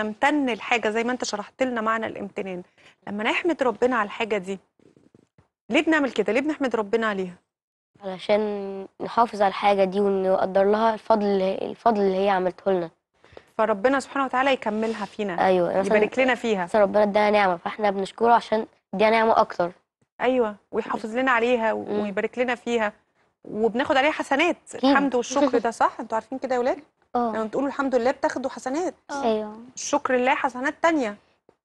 نمتن لحاجه زي ما انت شرحت لنا معنى الامتنان لما نحمد ربنا على الحاجه دي ليه بنعمل كده ليه بنحمد ربنا عليها علشان نحافظ على الحاجه دي ونقدر لها الفضل الفضل اللي هي عملته لنا فربنا سبحانه وتعالى يكملها فينا ايوه يعني يبارك لنا فيها مثلا ربنا ادانا نعمه فاحنا بنشكره عشان دي نعمه اكتر ايوه ويحافظ لنا عليها ويبارك لنا فيها وبناخد عليها حسنات الحمد والشكر ده صح انتوا عارفين كده يا ولاد اه لما يعني بتقولوا الحمد لله بتاخدوا حسنات آه. ايوه الشكر لله حسنات تانية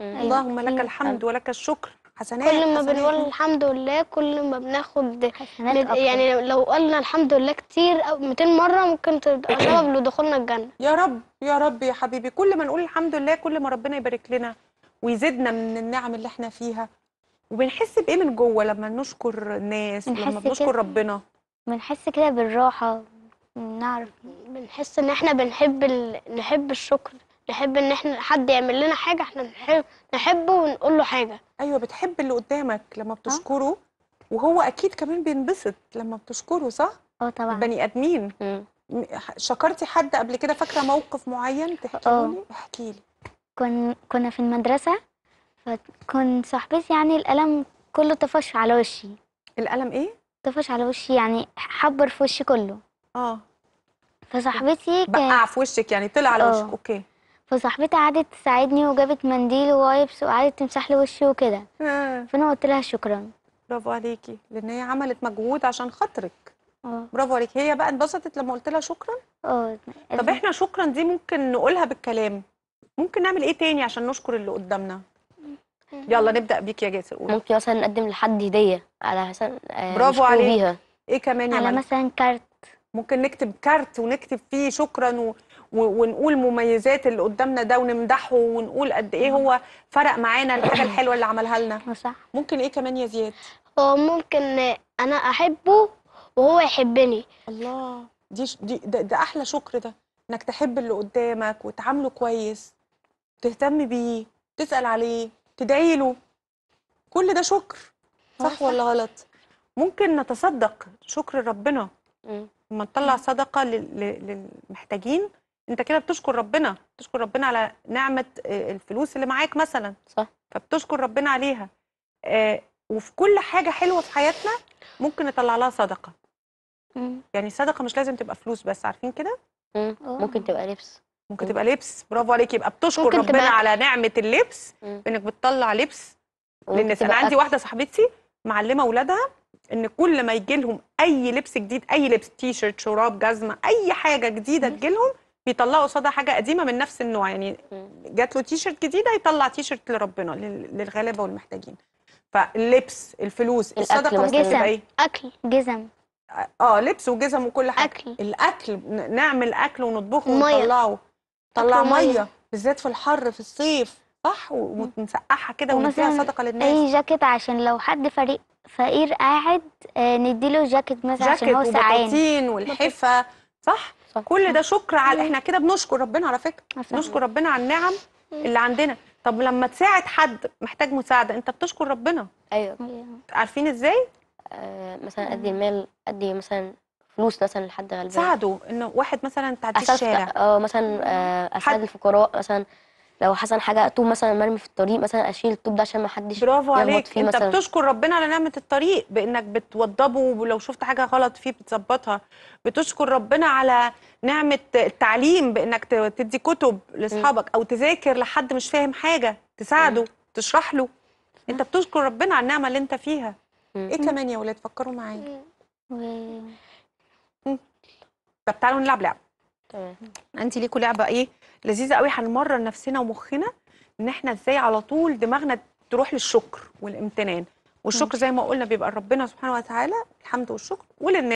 أيوة. اللهم لك أيوه. الحمد أيوه. ولك الشكر حسنات كل ما بنقول الحمد لله كل ما بناخد حسنات يعني لو قلنا الحمد لله كتير او 200 مره ممكن تتقرب له لدخولنا الجنه يا رب يا رب يا حبيبي كل ما نقول الحمد لله كل ما ربنا يبارك لنا ويزيدنا من النعم اللي احنا فيها وبنحس بايه من جوه لما نشكر الناس لما بنشكر ربنا بنحس كده بالراحه نعرف بنحس ان احنا بنحب ال... نحب الشكر نحب ان احنا حد يعمل لنا حاجه احنا نحب نحبه ونقول له حاجه ايوه بتحب اللي قدامك لما بتشكره وهو اكيد كمان بينبسط لما بتشكره صح اه طبعا بني ادمين شكرتي حد قبل كده فاكره موقف معين تحكيه لي آه. احكي لي كن كنا في المدرسه فكنت صاحبتي يعني القلم كله طفش على وشي القلم ايه طفش على وشي يعني حبر في وشي كله اه فصاحبتي بقع في وشك يعني طلع على وشك اه. اوكي فصاحبتي قعدت تساعدني وجابت منديل ووايبس وقعدت تمسح لي وشي وكده آه. فانا قلت لها شكرا برافو عليكي لان هي عملت مجهود عشان خاطرك اه برافو عليكي هي بقى انبسطت لما قلت لها شكرا اه طب احنا شكرا دي ممكن نقولها بالكلام ممكن نعمل ايه تاني عشان نشكر اللي قدامنا يلا نبدا بيك يا جاسر قولي ممكن مثلا نقدم لحد هديه على حسن آه، برافو عليكي ايه كمان يا على مثلا كارت ممكن نكتب كارت ونكتب فيه شكرا و... ونقول مميزات اللي قدامنا ده ونمدحه ونقول قد ايه هو فرق معانا الحاجه الحلوه اللي عملها لنا صح ممكن ايه كمان يا زياد هو ممكن انا احبه وهو يحبني الله دي دي ده, ده احلى شكر ده انك تحب اللي قدامك وتعامله كويس تهتم بيه تسال عليه تدعي له كل ده شكر صح, صح ولا غلط ممكن نتصدق شكر ربنا امم لما تطلع صدقه للمحتاجين انت كده بتشكر ربنا بتشكر ربنا على نعمه آه، الفلوس اللي معاك مثلا صح فبتشكر ربنا عليها آه، وفي كل حاجه حلوه في حياتنا ممكن نطلع لها صدقه مم. يعني صدقه مش لازم تبقى فلوس بس عارفين كده آه. ممكن تبقى لبس ممكن تبقى لبس برافو عليك يبقى بتشكر ربنا تبقى... على نعمه اللبس مم. انك بتطلع لبس للناس انا عندي واحده صاحبتي معلمه اولادها ان كل ما يجي لهم اي لبس جديد اي لبس تي شيرت شراب جزمه اي حاجه جديده تجي لهم بيطلعوا قصادها حاجه قديمه من نفس النوع يعني جات له تي شيرت جديده يطلع تي شيرت لربنا للغلابه والمحتاجين فاللبس الفلوس الصدقه جزم ايه؟ اكل جزم آه،, اه لبس وجزم وكل حاجه أكل. الاكل نعمل اكل ونطبخه ونطلعه طلع ميه بالذات في الحر في الصيف صح ونسقعها كده ونديها صدقه للناس اي جاكيت عشان لو حد فريق فقير قاعد آه، نديله جاكيت مثلا جاكت عشان هو سعان جاكيت والحفا صح؟, صح كل ده شكر على احنا كده بنشكر ربنا على فكره نشكر ربنا على النعم اللي عندنا طب لما تساعد حد محتاج مساعده انت بتشكر ربنا ايوه, أيوة. عارفين ازاي؟ آه مثلا ادي مال ادي مثلا فلوس مثلا لحد غلبان ساعده انه واحد مثلا تعدي الشارع اه مثلا آه، اساعد الفقراء مثلا لو حصل حاجه طوب مثلا مرمي في الطريق مثلا اشيل الطوب ده عشان ما حدش برافو عليك فيه انت بتشكر ربنا على نعمه الطريق بانك بتوضبه ولو شفت حاجه غلط فيه بتظبطها بتشكر ربنا على نعمه التعليم بانك تدي كتب لاصحابك او تذاكر لحد مش فاهم حاجه تساعده م. تشرح له انت بتشكر ربنا على النعمه اللي انت فيها م. ايه كمان يا ولاد فكروا معايا طب تعالوا نلعب لعبه تمام انت ليكوا لعبه ايه لذيذه قوي هنمرن نفسنا ومخنا ان احنا ازاي على طول دماغنا تروح للشكر والامتنان والشكر زي ما قلنا بيبقى ربنا سبحانه وتعالى الحمد والشكر وللناس